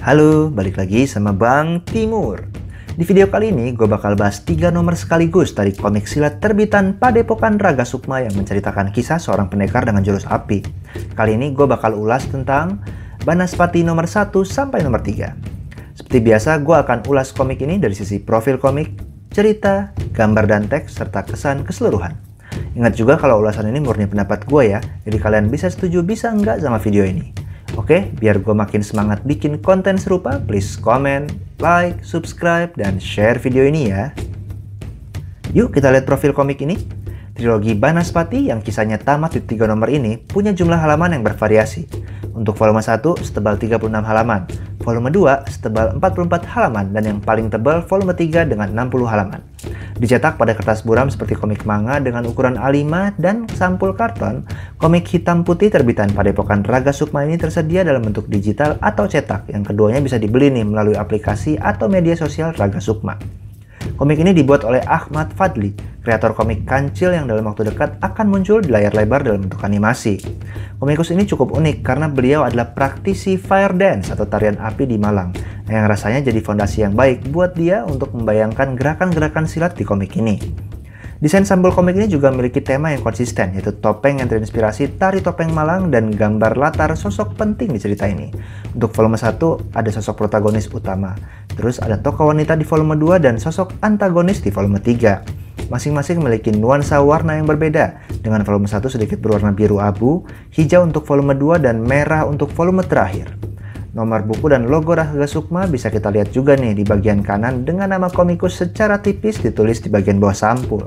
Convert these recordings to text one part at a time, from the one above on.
Halo, balik lagi sama Bang Timur. Di video kali ini, gue bakal bahas tiga nomor sekaligus dari komik silat terbitan Padepokan Raga Sukma yang menceritakan kisah seorang pendekar dengan jurus api. Kali ini gue bakal ulas tentang Banaspati nomor 1 sampai nomor 3. Seperti biasa, gue akan ulas komik ini dari sisi profil komik, cerita, gambar dan teks, serta kesan keseluruhan. Ingat juga kalau ulasan ini murni pendapat gue ya, jadi kalian bisa setuju bisa enggak sama video ini. Oke, biar gue makin semangat bikin konten serupa, please comment, like, subscribe, dan share video ini ya. Yuk kita lihat profil komik ini. Trilogi Banaspati yang kisahnya tamat di tiga nomor ini punya jumlah halaman yang bervariasi. Untuk volume 1 setebal 36 halaman, volume 2 setebal 44 halaman dan yang paling tebal volume 3 dengan 60 halaman. Dicetak pada kertas buram seperti komik manga dengan ukuran A5 dan sampul karton, komik hitam putih terbitan pada epokan Raga Sukma ini tersedia dalam bentuk digital atau cetak yang keduanya bisa dibeli nih melalui aplikasi atau media sosial Raga Sukma. Komik ini dibuat oleh Ahmad Fadli, kreator komik kancil yang dalam waktu dekat akan muncul di layar lebar dalam bentuk animasi. Komikus ini cukup unik karena beliau adalah praktisi fire dance atau tarian api di Malang, yang rasanya jadi fondasi yang baik buat dia untuk membayangkan gerakan-gerakan silat di komik ini. Desain sambal komik ini juga memiliki tema yang konsisten, yaitu topeng yang terinspirasi tari topeng Malang dan gambar latar sosok penting di cerita ini. Untuk volume 1, ada sosok protagonis utama, terus ada tokoh wanita di volume 2 dan sosok antagonis di volume 3 masing-masing memiliki nuansa warna yang berbeda, dengan volume 1 sedikit berwarna biru abu, hijau untuk volume 2, dan merah untuk volume terakhir. Nomor buku dan logo Rahga Sukma bisa kita lihat juga nih di bagian kanan dengan nama komikus secara tipis ditulis di bagian bawah sampul.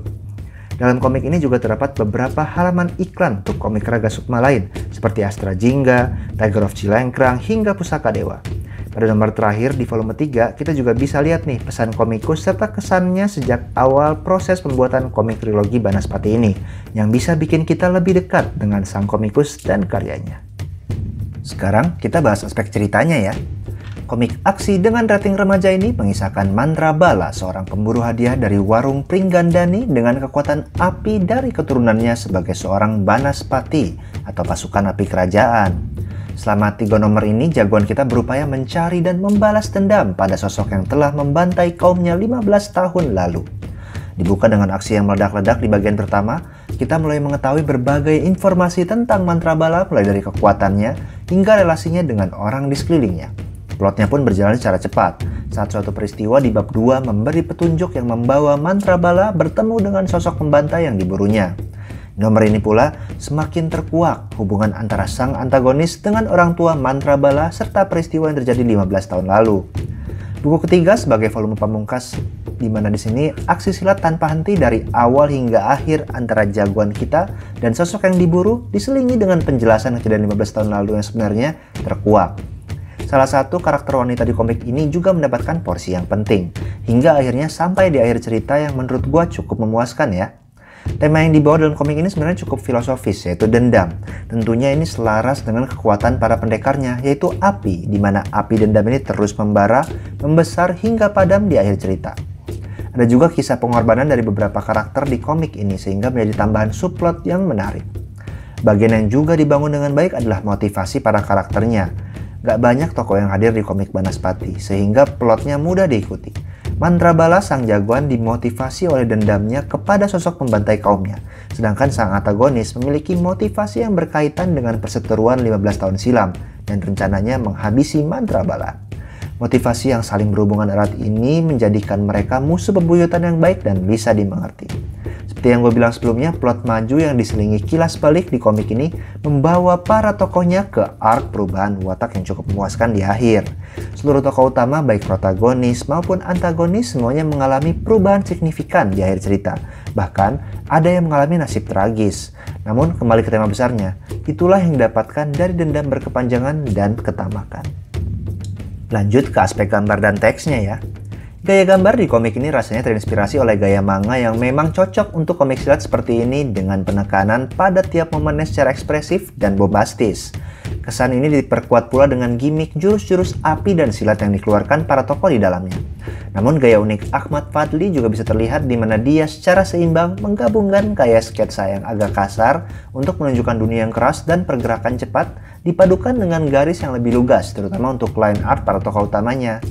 Dalam komik ini juga terdapat beberapa halaman iklan untuk komik Raga Sukma lain, seperti Astra Jingga, Tiger of Cilengkrang, hingga Pusaka Dewa. Pada nomor terakhir di volume 3, kita juga bisa lihat nih pesan komikus serta kesannya sejak awal proses pembuatan komik trilogi Banaspati ini, yang bisa bikin kita lebih dekat dengan sang komikus dan karyanya. Sekarang kita bahas aspek ceritanya ya. Komik aksi dengan rating remaja ini mengisahkan Mantra Bala, seorang pemburu hadiah dari warung Pringgandani dengan kekuatan api dari keturunannya sebagai seorang Banaspati atau pasukan api kerajaan. Selama tiga nomor ini, jagoan kita berupaya mencari dan membalas dendam pada sosok yang telah membantai kaumnya 15 tahun lalu. Dibuka dengan aksi yang meledak-ledak di bagian pertama, kita mulai mengetahui berbagai informasi tentang Mantra Bala mulai dari kekuatannya, hingga relasinya dengan orang di sekelilingnya. Plotnya pun berjalan secara cepat, saat suatu peristiwa di bab 2 memberi petunjuk yang membawa mantra bala bertemu dengan sosok pembantai yang diburunya. Nomor ini pula semakin terkuak hubungan antara sang antagonis dengan orang tua mantra bala serta peristiwa yang terjadi 15 tahun lalu. Buku ketiga sebagai volume pamungkas di mana di sini aksi silat tanpa henti dari awal hingga akhir antara jagoan kita dan sosok yang diburu diselingi dengan penjelasan kejadian 15 tahun lalu yang sebenarnya terkuak. Salah satu karakter wanita di komik ini juga mendapatkan porsi yang penting, hingga akhirnya sampai di akhir cerita yang menurut gua cukup memuaskan ya. Tema yang dibawa dalam komik ini sebenarnya cukup filosofis, yaitu dendam. Tentunya ini selaras dengan kekuatan para pendekarnya, yaitu api, di mana api dendam ini terus membara, membesar hingga padam di akhir cerita. Ada juga kisah pengorbanan dari beberapa karakter di komik ini sehingga menjadi tambahan subplot yang menarik. Bagian yang juga dibangun dengan baik adalah motivasi para karakternya. Gak banyak tokoh yang hadir di komik Banaspati, sehingga plotnya mudah diikuti. Mantra Bala sang jagoan dimotivasi oleh dendamnya kepada sosok pembantai kaumnya, sedangkan sang antagonis memiliki motivasi yang berkaitan dengan perseteruan 15 tahun silam dan rencananya menghabisi Mantra Bala. Motivasi yang saling berhubungan erat ini menjadikan mereka musuh bebuyutan yang baik dan bisa dimengerti. Seperti yang gue bilang sebelumnya, plot maju yang diselingi kilas balik di komik ini membawa para tokohnya ke arc perubahan watak yang cukup memuaskan di akhir. Seluruh tokoh utama, baik protagonis maupun antagonis, semuanya mengalami perubahan signifikan di akhir cerita. Bahkan, ada yang mengalami nasib tragis. Namun, kembali ke tema besarnya, itulah yang didapatkan dari dendam berkepanjangan dan ketamakan. Lanjut ke aspek gambar dan teksnya ya. Gaya gambar di komik ini rasanya terinspirasi oleh gaya manga yang memang cocok untuk komik silat seperti ini dengan penekanan pada tiap momennya secara ekspresif dan bombastis. Kesan ini diperkuat pula dengan gimmick jurus-jurus api dan silat yang dikeluarkan para tokoh di dalamnya. Namun gaya unik Ahmad Fadli juga bisa terlihat di mana dia secara seimbang menggabungkan gaya sketsa yang agak kasar untuk menunjukkan dunia yang keras dan pergerakan cepat dipadukan dengan garis yang lebih lugas terutama untuk line art para tokoh utamanya.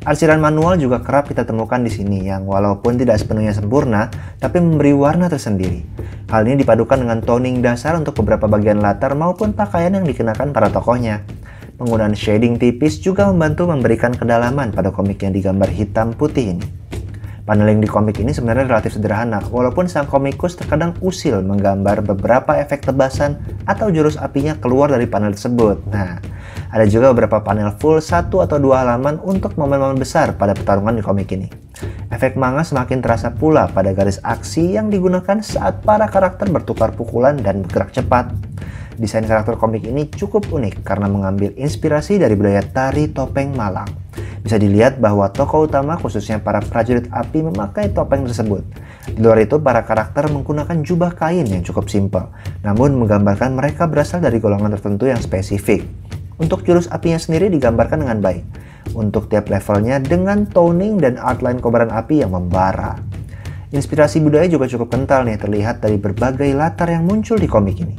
Arsiran manual juga kerap kita temukan di sini yang walaupun tidak sepenuhnya sempurna, tapi memberi warna tersendiri. Hal ini dipadukan dengan toning dasar untuk beberapa bagian latar maupun pakaian yang dikenakan para tokohnya. Penggunaan shading tipis juga membantu memberikan kedalaman pada komik yang digambar hitam putih ini. Paneling di komik ini sebenarnya relatif sederhana, walaupun sang komikus terkadang usil menggambar beberapa efek tebasan atau jurus apinya keluar dari panel tersebut. Nah, ada juga beberapa panel full satu atau dua halaman untuk momen-momen besar pada pertarungan di komik ini. Efek manga semakin terasa pula pada garis aksi yang digunakan saat para karakter bertukar pukulan dan bergerak cepat. Desain karakter komik ini cukup unik karena mengambil inspirasi dari budaya tari topeng Malang. Bisa dilihat bahwa tokoh utama khususnya para prajurit api memakai topeng tersebut. Di luar itu, para karakter menggunakan jubah kain yang cukup simpel, namun menggambarkan mereka berasal dari golongan tertentu yang spesifik. Untuk jurus apinya sendiri digambarkan dengan baik. Untuk tiap levelnya dengan toning dan outline kobaran api yang membara. Inspirasi budaya juga cukup kental nih terlihat dari berbagai latar yang muncul di komik ini.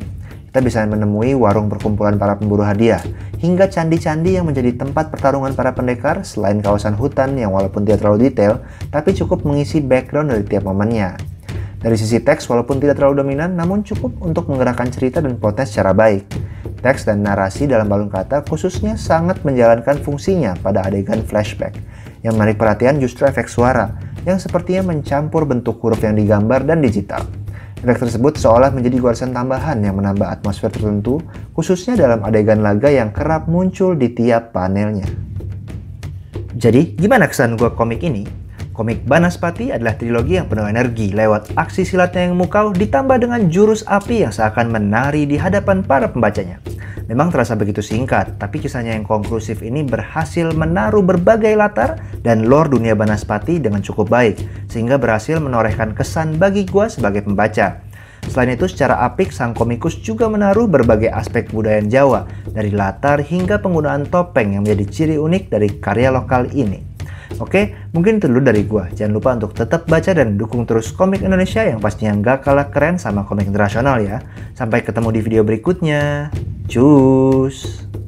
Kita bisa menemui warung perkumpulan para pemburu hadiah, hingga candi-candi yang menjadi tempat pertarungan para pendekar selain kawasan hutan yang walaupun tidak terlalu detail, tapi cukup mengisi background dari tiap momennya. Dari sisi teks, walaupun tidak terlalu dominan, namun cukup untuk menggerakkan cerita dan plotnya secara baik. Teks dan narasi dalam balon kata khususnya sangat menjalankan fungsinya pada adegan flashback. Yang menarik perhatian justru efek suara, yang sepertinya mencampur bentuk huruf yang digambar dan digital. Efek tersebut seolah menjadi goresan tambahan yang menambah atmosfer tertentu, khususnya dalam adegan laga yang kerap muncul di tiap panelnya. Jadi, gimana kesan gua komik ini? Komik Banaspati adalah trilogi yang penuh energi lewat aksi silatnya yang mukau ditambah dengan jurus api yang seakan menari di hadapan para pembacanya. Memang terasa begitu singkat, tapi kisahnya yang konklusif ini berhasil menaruh berbagai latar dan lore dunia Banaspati dengan cukup baik, sehingga berhasil menorehkan kesan bagi gua sebagai pembaca. Selain itu, secara apik, sang komikus juga menaruh berbagai aspek budaya Jawa, dari latar hingga penggunaan topeng yang menjadi ciri unik dari karya lokal ini. Oke, mungkin itu dulu dari gua. Jangan lupa untuk tetap baca dan dukung terus komik Indonesia yang pastinya nggak kalah keren sama komik internasional ya. Sampai ketemu di video berikutnya. Cus!